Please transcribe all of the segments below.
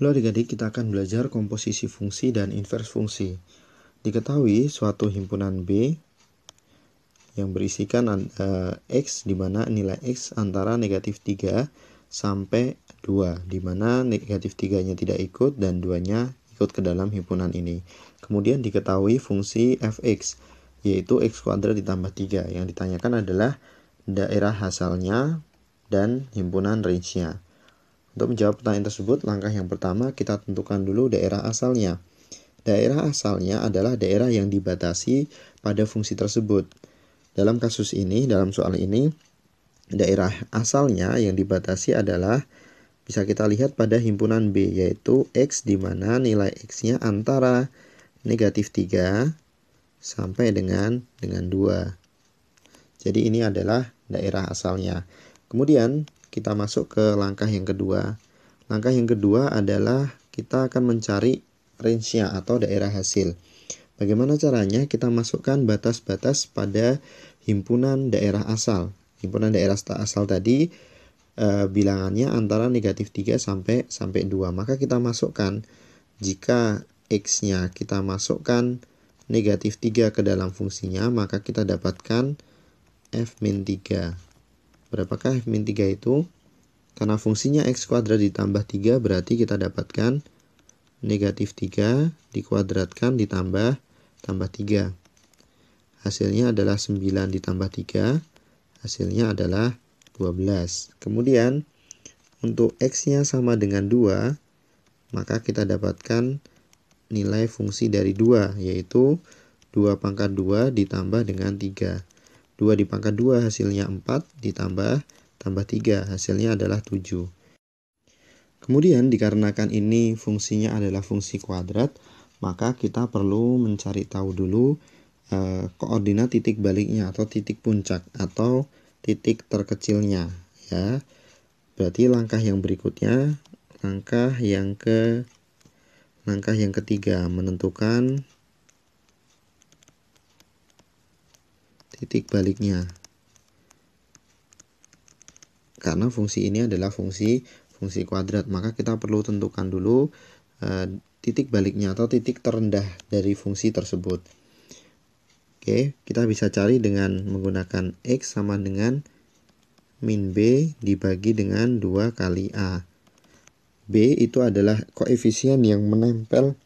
Halo adik-adik, kita akan belajar komposisi fungsi dan invers fungsi. Diketahui suatu himpunan B yang berisikan uh, X di mana nilai X antara negatif 3 sampai 2, di mana negatif 3-nya tidak ikut dan 2-nya ikut ke dalam himpunan ini. Kemudian diketahui fungsi fx, yaitu x kuadrat ditambah 3. Yang ditanyakan adalah daerah hasilnya dan himpunan range-nya. Untuk menjawab pertanyaan tersebut, langkah yang pertama kita tentukan dulu daerah asalnya. Daerah asalnya adalah daerah yang dibatasi pada fungsi tersebut. Dalam kasus ini, dalam soal ini, daerah asalnya yang dibatasi adalah bisa kita lihat pada himpunan B yaitu X di mana nilai X-nya antara negatif 3 sampai dengan dengan 2. Jadi ini adalah daerah asalnya. Kemudian kita masuk ke langkah yang kedua. Langkah yang kedua adalah kita akan mencari range-nya atau daerah hasil. Bagaimana caranya? Kita masukkan batas-batas pada himpunan daerah asal. Himpunan daerah asal tadi e, bilangannya antara negatif 3 sampai, sampai 2. Maka kita masukkan jika x-nya kita masukkan negatif 3 ke dalam fungsinya, maka kita dapatkan f min 3. Berapakah f min 3 itu? Karena fungsinya x kuadrat ditambah 3 berarti kita dapatkan negatif 3 dikuadratkan ditambah tambah 3. Hasilnya adalah 9 ditambah 3. Hasilnya adalah 12. Kemudian untuk x-nya sama dengan 2, maka kita dapatkan nilai fungsi dari 2 yaitu 2 pangkat 2 ditambah dengan 3. 2 dipangkat 2 hasilnya 4 ditambah tambah 3 hasilnya adalah 7. Kemudian dikarenakan ini fungsinya adalah fungsi kuadrat, maka kita perlu mencari tahu dulu eh, koordinat titik baliknya atau titik puncak atau titik terkecilnya ya. Berarti langkah yang berikutnya langkah yang ke langkah yang ketiga menentukan titik baliknya karena fungsi ini adalah fungsi fungsi kuadrat maka kita perlu tentukan dulu e, titik baliknya atau titik terendah dari fungsi tersebut oke kita bisa cari dengan menggunakan x sama dengan min b dibagi dengan 2 kali a b itu adalah koefisien yang menempel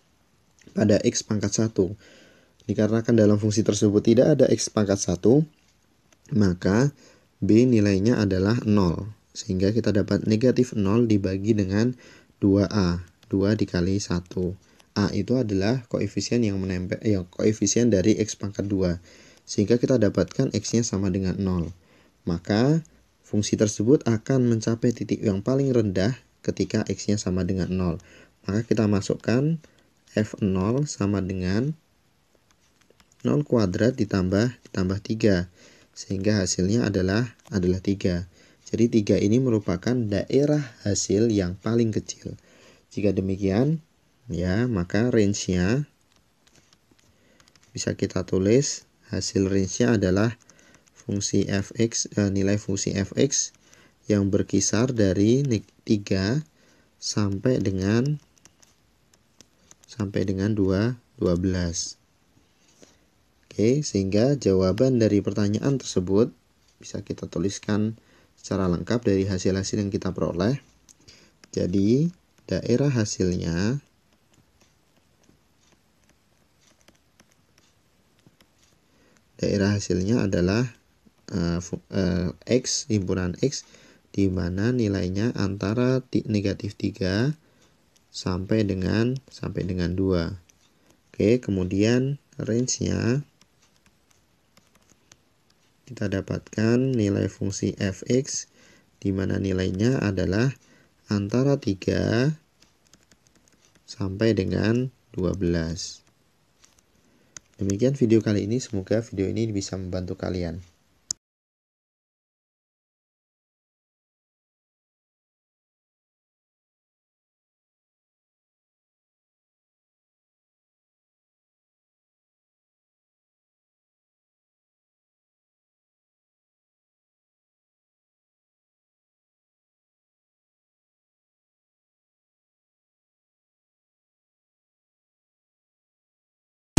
pada x pangkat 1 Dikarenakan dalam fungsi tersebut tidak ada X pangkat 1, maka B nilainya adalah 0. Sehingga kita dapat negatif 0 dibagi dengan 2A. 2 dikali 1. A itu adalah koefisien yang menempel, ya, koefisien dari X pangkat 2. Sehingga kita dapatkan X-nya sama dengan 0. Maka fungsi tersebut akan mencapai titik yang paling rendah ketika X-nya sama dengan 0. Maka kita masukkan F0 sama dengan 0 kuadrat ditambah ditambah 3 sehingga hasilnya adalah adalah 3. Jadi 3 ini merupakan daerah hasil yang paling kecil. Jika demikian, ya, maka range-nya bisa kita tulis hasil range-nya adalah fungsi fx eh, nilai fungsi fx yang berkisar dari 3 sampai dengan sampai dengan 2 12. Oke, sehingga jawaban dari pertanyaan tersebut bisa kita tuliskan secara lengkap dari hasil-hasil yang kita peroleh. Jadi, daerah hasilnya daerah hasilnya adalah uh, uh, x himpunan x di mana nilainya antara negatif 3 sampai dengan sampai dengan 2. Oke, kemudian range-nya kita dapatkan nilai fungsi fx di mana nilainya adalah antara 3 sampai dengan 12. Demikian video kali ini, semoga video ini bisa membantu kalian.